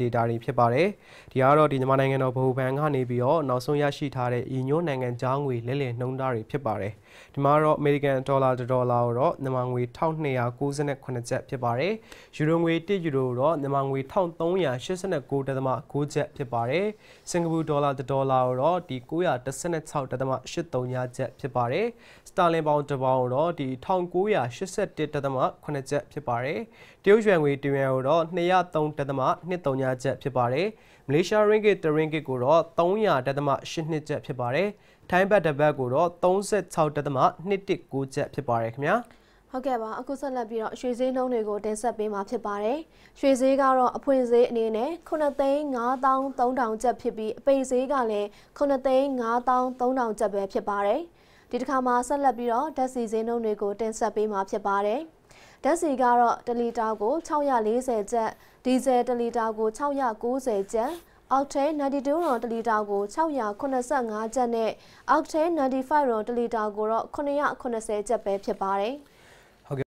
data တွေဖြစ်ပါတယ်။ဒီကတော့ဒီမြန်မာနိုင်ငံတော်ဗဟိုဘဏ်ကနေပြီးတော့နောက်ဆုံးရရှိထားတဲ့ဤညွန်းနိုင်ငံခြားငွေလဲလှယ်နှုန်းထားတွေဖြစ်ပါတယ်။ဒီမှာတော့ American Dollar ဒေါ်လာတော့မြန်မာငွေ1298ကျပ်ဖြစ်ပါတယ်။ယူရိုငွေ1ယူရိုတော့မြန်မာငွေ1389.9ကျပ်ဖြစ်ပါတယ်။စင်ကာပူဒေါ်လာဒေါ်လာတော့ဒီ916.83ကျပ်ဖြစ်ပါတယ်။စတာလင်ပေါင်တစ်ပေါင်တော့ဒီ1981.8ကျပ်ဖြစ်ပါတယ်။တရုတ်ယွမ်ငွေတစ်ယွမ်တော့203.23ညာကျပ်ဖြစ်ပါတယ်။မလေးရှားရင်းဂစ်တရင်းဂစ်ကိုတော့300.82ကျပ်ဖြစ်ပါတယ်။ထိုင်းဘတ်တဘတ်ကိုတော့36.219ကျပ်ဖြစ်ပါတယ်ခင်ဗျာ။ဟုတ်ကဲ့ပါအခုဆက်လက်ပြီးတော့ရွှေဈေးနှုန်းတွေကိုတင်ဆက်ပေးမှာဖြစ်ပါတယ်။ရွှေဈေးကတော့အဖွင့်ဈေးအနေနဲ့9,5300ကျပ်ဖြစ်ပြီးအပိတ်ဈေးကလည်း9,5300ကျပ်ပဲဖြစ်ပါတယ်။ဒီတစ်ခါမှာဆက်လက်ပြီးတော့ဓာတ်ဆီဈေးနှုန်းတွေကိုတင်ဆက်ပေးမှာဖြစ်ပါတယ်။ဓာတ်ဆီကတော့1လီတာကို640ကျပ်ဒီဇယ်1လီတာကို690ကျပ်အောက်ထဲ92ရွန်တလီတာကို685ကျပ်နဲ့အောက်ထဲ95ရွန်တလီတာကိုတော့980ကျပ်ပဲဖြစ်ပါတယ်။